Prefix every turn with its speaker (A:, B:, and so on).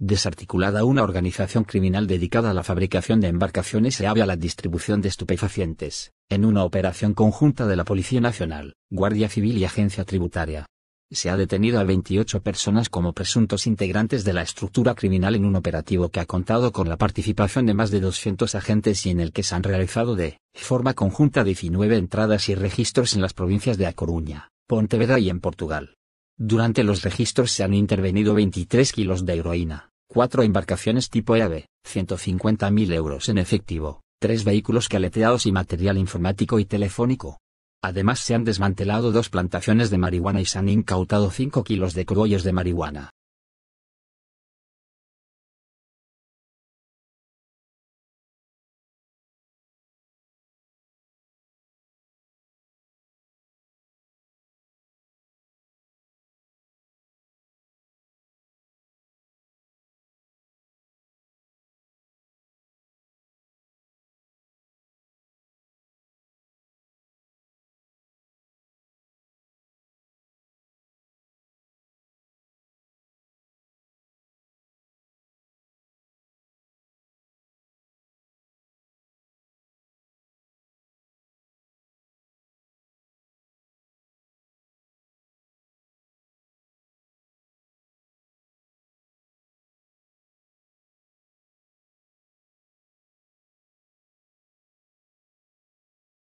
A: desarticulada una organización criminal dedicada a la fabricación de embarcaciones y a la distribución de estupefacientes, en una operación conjunta de la Policía Nacional, Guardia Civil y Agencia Tributaria. Se ha detenido a 28 personas como presuntos integrantes de la estructura criminal en un operativo que ha contado con la participación de más de 200 agentes y en el que se han realizado de forma conjunta 19 entradas y registros en las provincias de A Coruña, Pontevedra y en Portugal. Durante los registros se han intervenido 23 kilos de heroína, 4 embarcaciones tipo EAB, 150.000 euros en efectivo, 3 vehículos caleteados y material informático y telefónico. Además se han desmantelado dos plantaciones de marihuana y se han incautado 5 kilos de cogollos de marihuana.